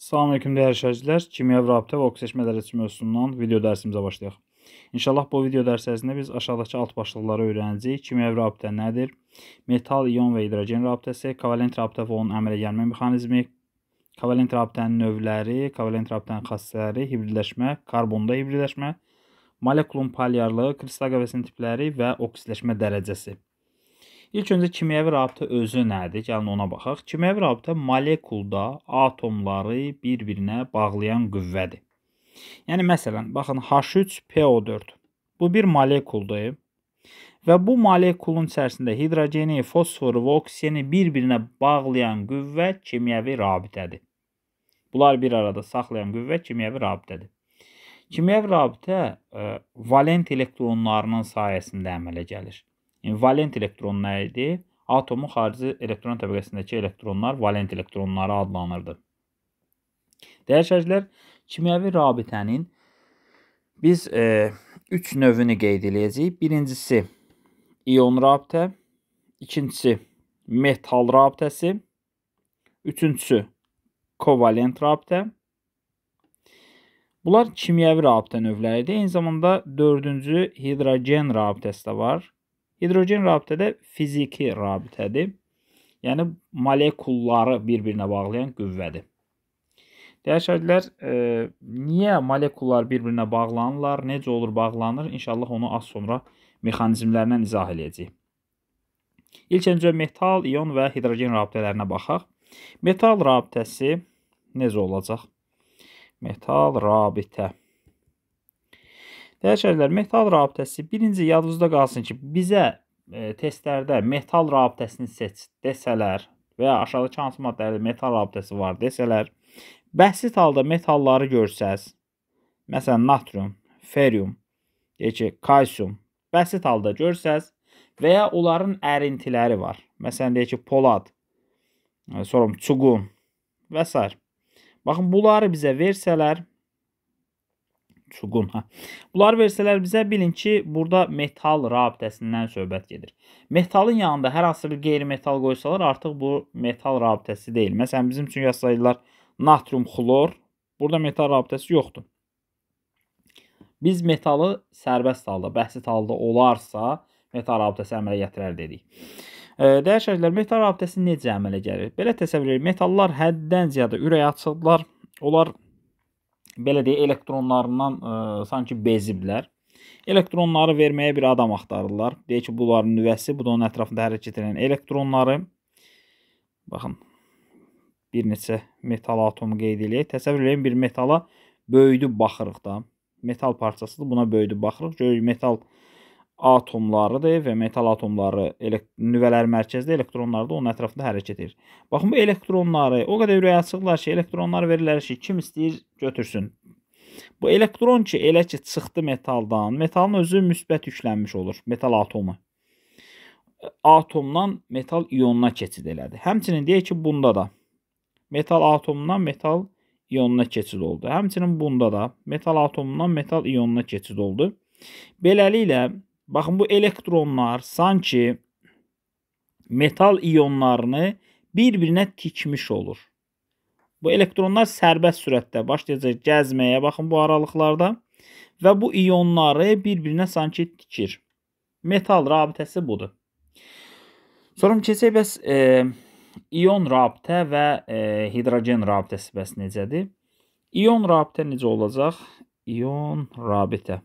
Salamünaleyküm dəyərli şəhərcilər. Kimya və rabitə və oksidaşmə dərəcəsi mövzusundan video dərsimizə başlayaq. İnşallah bu video dərs ərzində biz aşağıdakı alt başlıqları öyrənəcəyik. Kimya və rabitə nədir? Metal, ion və hidrogen rabitəsi, kovalent rabitə və onun əmələ gəlmə mexanizmi, kovalent rabitənin növləri, kovalent rabitənin xassələri, hibridləşmə, karbonda hibridləşmə, molekulun palyarlığı, kristal qəvəsinin tipləri və oksidləşmə dərəcəsi. İlk öncə kimyəvi rabitə özü nədir? Gəlin ona baxaq. Kimyəvi rabitə molekulda atomları bir-birinə bağlayan qüvvədir. Yəni məsələn, baxın H3PO4. Bu bir molekuldur və bu molekulun içərisində hidrogeni, fosforu və oksijeni bir-birinə bağlayan qüvvə kimyəvi rabitədir. Bunlar bir arada saxlayan qüvvə kimyəvi rabitədir. Kimyəvi rabitə ə, e, valent elektronlarının sayəsində əmələ gəlir. Valent elektron nə idi? Atomun xarici elektron təbəqəsindəki elektronlar valent elektronları adlanırdı. Dəyişəcəklər, kimyəvi rabitənin biz 3 e, növünü qeyd eləyəcəyik. Birincisi ion rabitə, ikincisi metal rabitəsi, üçüncüsü kovalent rabitə. Bunlar kimyəvi rabitə növləridir. Eyni zamanda dördüncü hidrogen rabitəsi də var. Hidrogen rabitə də fiziki rabitədir. Yəni molekulları bir-birinə bağlayan qüvvədir. Dəyər şəhidlər, e, niyə molekullar bir-birinə bağlanırlar, necə olur bağlanır? İnşallah onu az sonra mexanizmlərlə izah eləyəcəyik. İlk öncə metal, ion və hidrogen rabitələrinə baxaq. Metal rabitəsi necə olacaq? Metal rabitə Dəyərli şəhərlər, metal rabitəsi birinci yadınızda qalsın ki, bizə e, testlərdə metal rabitəsini seç desələr və ya aşağıdakı hansı maddələrdə metal rabitəsi var desələr, Bəsit halda metalları görsəz, məsələn natrium, ferium, deyək ki, kalsium, bəsit halda görsəz və ya onların ərintiləri var. Məsələn deyək ki, polad, e, sorum, çuqun və s. Baxın, bunları bizə versələr, çuqun. Ha. Hə. Bunlar versələr bizə bilin ki, burada metal rabitəsindən söhbət gedir. Metalın yanında hər hansı bir qeyri-metal qoysalar artıq bu metal rabitəsi deyil. Məsələn, bizim üçün yazsaydılar natrium xlor, burada metal rabitəsi yoxdur. Biz metalı sərbəst halda, bəhsit halda olarsa, metal rabitəsi əmələ gətirər dedik. Dəyər şərhlər, metal rabitəsi necə əmələ gəlir? Belə təsəvvür edirik, metallar həddən ziyadə ürək açıqlar, onlar belə deyə elektronlarından ə, e, sanki beziblər. Elektronları verməyə bir adam axtarırlar. Deyir ki, bunların nüvəsi, bu da onun ətrafında hərəkət edən elektronları. Baxın. Bir neçə metal atomu qeyd eləyək. Təsəvvür eləyin bir metala böyüdüb baxırıq da. Metal parçasıdır. Buna böyüdüb baxırıq. Görürük metal parçası atomlarıdır və metal atomları nüvələr mərkəzdə, elektronlar da onun ətrafında hərəkət edir. Baxın, bu elektronları o qədər ürəyə açıqlar ki, elektronlar verirlər ki, kim istəyir götürsün. Bu elektron ki, elə ki, çıxdı metaldan, metalın özü müsbət yüklənmiş olur, metal atomu. Atomdan metal ionuna keçid elədi. Həmçinin deyək ki, bunda da metal atomundan metal ionuna keçid oldu. Həmçinin bunda da metal atomundan metal ionuna keçid oldu. Beləliklə, Baxın bu elektronlar sanki metal ionlarını bir-birinə tikmiş olur. Bu elektronlar sərbəst sürətdə başlayacaq gəzməyə, baxın bu aralıqlarda və bu ionları bir-birinə sanki tikir. Metal rabitəsi budur. Sonra keçək bəs e, ion rabitə və e, hidrogen rabitəsi bəs necədir? İon rabitə necə olacaq? İon rabitə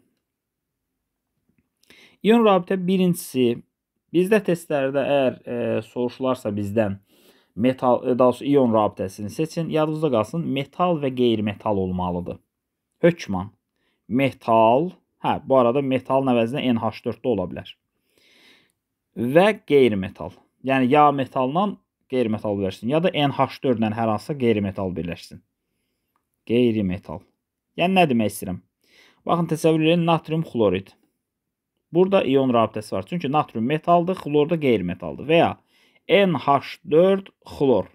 İyon rabitə birincisi bizdə testlərdə əgər e, soruşularsa bizdən metal e, daha doğrusu ion rabitəsini seçin. Yadınızda qalsın, metal və qeyri-metal olmalıdır. Hökman metal, hə bu arada metal əvəzinə NH4-də ola bilər. Və qeyri-metal. Yəni ya metalla qeyri-metal birləşsin, ya da NH4 ilə hər hansısa qeyri-metal birləşsin. Qeyri-metal. Yəni nə demək istəyirəm? Baxın təsəvvür edin natrium xlorid. Burada ion rabitəsi var. Çünki natrium metaldır, xlor da qeyri-metaldır. Və ya NH4 xlor.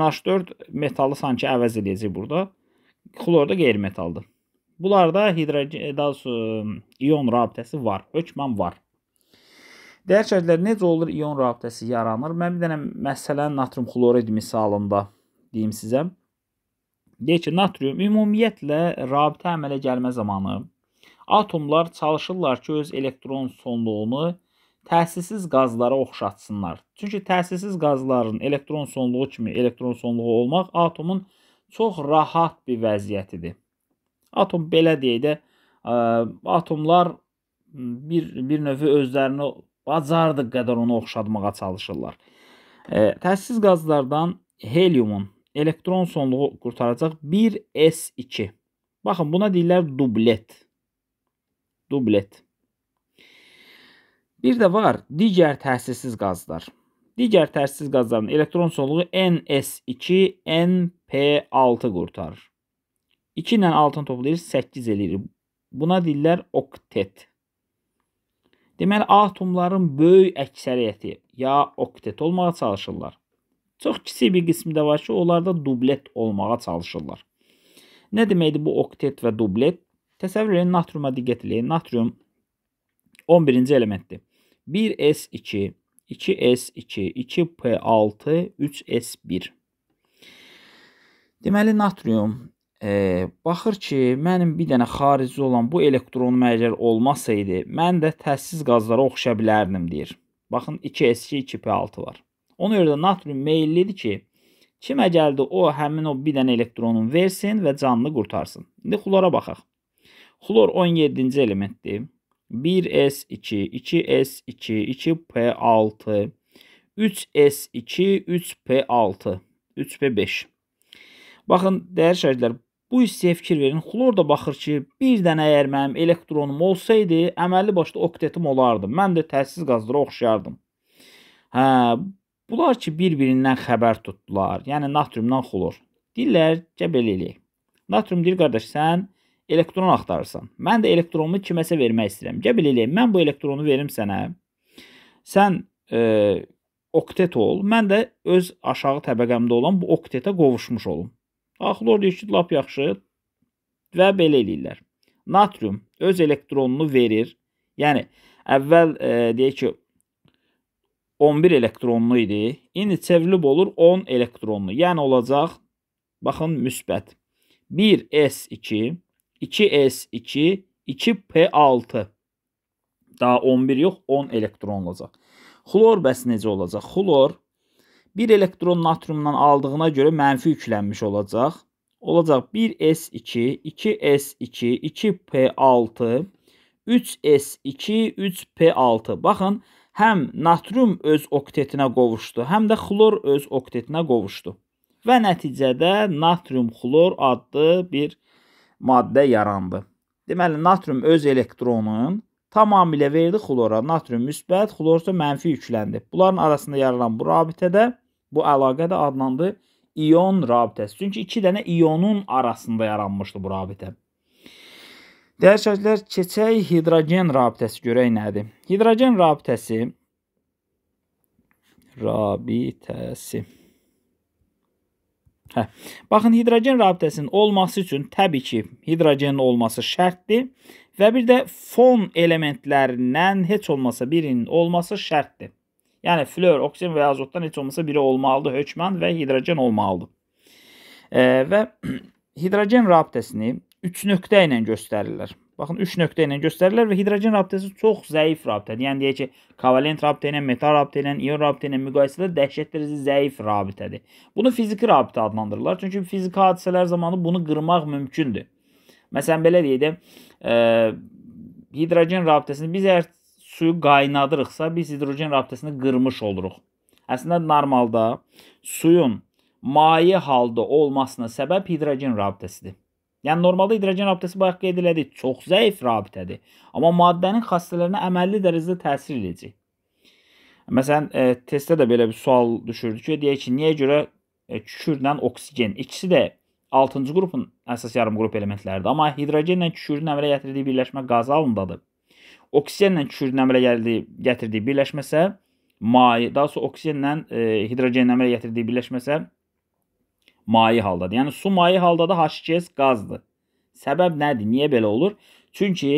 NH4 metalı sanki əvəz eləyəcək burada. Xlor da qeyri-metaldır. Bunlarda hidrogen daha ion rabitəsi var. Hökmən var. Dəyər şərtləri necə olur ion rabitəsi yaranır? Mən bir dənə məsələn natrium xlorid misalında deyim sizə. Deyək ki, natrium ümumiyyətlə rabitə əmələ gəlmə zamanı Atomlar çalışırlar ki, öz elektron sonluğunu təsirsiz qazlara oxşatsınlar. Çünki təsirsiz qazların elektron sonluğu kimi elektron sonluğu olmaq atomun çox rahat bir vəziyyətidir. Atom belə deyək də, ə, atomlar bir bir növ özlərini bacardıq qədər onu oxşatmağa çalışırlar. Ə, təsirsiz qazlardan heliumun elektron sonluğu qurtaracaq 1s2. Baxın, buna deyirlər dublet dublet. Bir də var digər təsirsiz qazlar. Digər təsirsiz qazların elektron sonluğu NS2, NP6 qurtarır. 2 ilə 6-nı toplayır, 8 eləyir. Buna deyirlər oktet. Deməli, atomların böyük əksəriyyəti ya oktet olmağa çalışırlar. Çox kiçik bir qismi də var ki, onlarda dublet olmağa çalışırlar. Nə deməkdir bu oktet və dublet? Təsəvvür edin natriuma diqqət eləyin. Natrium 11-ci elementdir. 1S2, 2S2, 2P6, 3S1. Deməli natrium e, baxır ki, mənim bir dənə xarici olan bu elektronum əgər olmasaydı, mən də təzsiz qazlara oxşaya bilərdim deyir. Baxın 2S2, 2P6 var. Ona görə də natrium meyllidir ki, kimə gəldi o həmin o bir dənə elektronun versin və canını qurtarsın. İndi xullara baxaq. Xlor 17-ci elementdir. 1S2, 2S2, 2P6, 3S2, 3P6, 3P5. Baxın, dəyər şəhidlər, bu hissəyə fikir verin. Xlor da baxır ki, bir dənə əgər mənim elektronum olsaydı, əməlli başda oktetim olardı. Mən də təhsiz qazlara oxşayardım. Hə, bunlar ki, bir-birindən xəbər tutdular. Yəni, natriumdan xlor. Dillər, gəl belə eləyək. Natrium deyir, qardaş, sən elektron axtarırsan. Mən də elektronumu kiməsə vermək istəyirəm. Gəl belə eləyim, mən bu elektronu verim sənə. Sən e, oktet ol, mən də öz aşağı təbəqəmdə olan bu oktetə qovuşmuş olum. Axlor deyir ki, lap yaxşı. Və belə eləyirlər. Natrium öz elektronunu verir. Yəni əvvəl e, deyək ki 11 elektronlu idi. İndi çevrilib olur 10 elektronlu. Yəni olacaq baxın müsbət 1s2 2s2, 2p6. Daha 11 yox, 10 elektron olacaq. Xlor bəs necə olacaq? Xlor bir elektron natriumdan aldığına görə mənfi yüklənmiş olacaq. Olacaq 1s2, 2s2, 2p6, 3s2, 3p6. Baxın, həm natrium öz oktetinə qovuşdu, həm də xlor öz oktetinə qovuşdu. Və nəticədə natrium xlor adlı bir elektron maddə yarandı. Deməli, natrium öz elektronunun tamamilə verdi xlora. Natrium müsbət, xlor isə mənfi yükləndi. Bunların arasında yaranan bu rabitədə, bu əlaqə də adlandı ion rabitəsi. Çünki 2 dənə ionun arasında yaranmışdı bu rabitə. Dəyərli şəkillər, keçək hidrogen rabitəsi görək nədir? Hidrogen rabitəsi rabitəsi Hə. Baxın, hidrogen rabitəsinin olması üçün təbii ki, hidrogenin olması şərtdir və bir də fon elementlərindən heç olmasa birinin olması şərtdir. Yəni flor, oksigen və azotdan heç olmasa biri olmalıdır hökmən və hidrogen olmalıdır. E, və hidrogen rabitəsini 3 nöqtə ilə göstərirlər. Baxın 3 nöqtə ilə göstərirlər və hidrogen rabitəsi çox zəif rabitədir. Yəni deyək ki, kovalent rabitə ilə, metal rabitə ilə, ion rabitə ilə müqayisədə dəhşət dərəcə zəif rabitədir. Bunu fiziki rabitə adlandırırlar. Çünki fiziki hadisələr zamanı bunu qırmaq mümkündür. Məsələn belə deyək də, e, hidrogen rabitəsini biz əgər suyu qaynadırıqsa, biz hidrogen rabitəsini qırmış oluruq. Əslində normalda suyun maye halda olmasına səbəb hidrogen rabitəsidir. Yəni normalda hidrogen rabitəsi bayaq qeyd elədik, çox zəif rabitədir. Amma maddənin xassələrinə əməlli dərəcədə təsir edəcək. Məsələn, e, testdə də belə bir sual düşürdü ki, deyək ki, niyə görə e, kükürdlə oksigen ikisi də 6-cı qrupun əsas yarımqrup elementləridir, amma hidrogenlə kükürdün əmələ gətirdiyi birləşmə qaz halındadır. Oksigenlə kükürdün əmələ gətirdiyi birləşməsə maye, daha sonra oksigenlə e, hidrogenin əmələ gətirdiyi birləşməsə mayi haldadır. Yəni su mayi halda da H2S qazdır. Səbəb nədir? Niyə belə olur? Çünki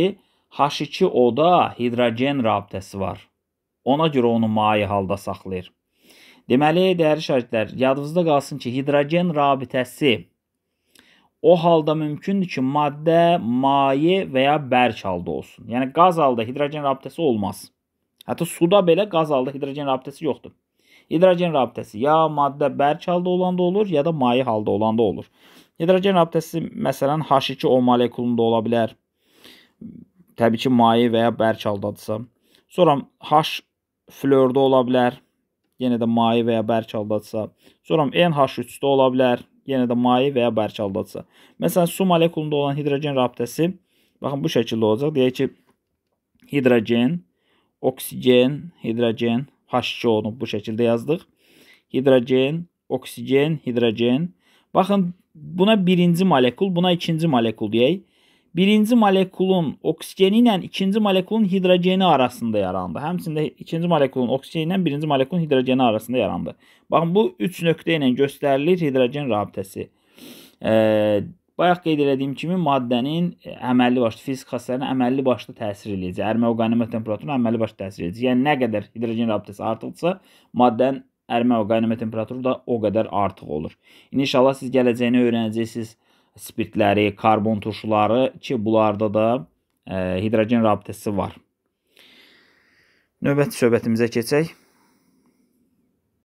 H2O-da hidrogen rabitəsi var. Ona görə onu mayi halda saxlayır. Deməli, dəyərli şagirdlər, yadınızda qalsın ki, hidrogen rabitəsi o halda mümkündür ki, maddə maye və ya bərk halda olsun. Yəni qaz halda hidrogen rabitəsi olmaz. Hətta suda belə qaz halda hidrogen rabitəsi yoxdur. Hidrogen rabitəsi ya maddə bərk halda olanda olur, ya da maye halda olanda olur. Hidrogen rabitəsi məsələn H2O molekulunda ola bilər. Təbii ki, maye və ya bərk haldadırsa. Sonra H flördə ola bilər. Yenə də maye və ya bərk haldadırsa. Sonra NH3-də ola bilər. Yenə də maye və ya bərk haldadırsa. Məsələn, su molekulunda olan hidrogen rabitəsi baxın bu şəkildə olacaq. Deyək ki, hidrogen, oksigen, hidrogen, H2O-nu bu şəkildə yazdıq. Hidrogen, oksigen, hidrogen. Baxın, buna birinci molekul, buna ikinci molekul deyək. Birinci molekulun oksigeni ilə ikinci molekulun hidrogeni arasında yarandı. Həmçində ikinci molekulun oksigeni ilə birinci molekulun hidrogeni arasında yarandı. Baxın, bu 3 nöqtə ilə göstərilir hidrogen rabitəsi. E, Bayaq qeyd elədiyim kimi maddənin e, əməlli başlı fizik xassəsinə əməlli başlı təsir eləyəcək. Ərmə orqanizmə temperaturuna əməlli başlı təsir eləyəcək. Yəni nə qədər hidrogen rabitəsi artıqsa, maddənin ərmə orqanizmə temperaturu da o qədər artıq olur. İndi inşallah siz gələcəyini öyrənəcəksiniz spirtləri, karbon turşuları ki, bunlarda da ə, e, hidrogen rabitəsi var. Növbəti söhbətimizə keçək.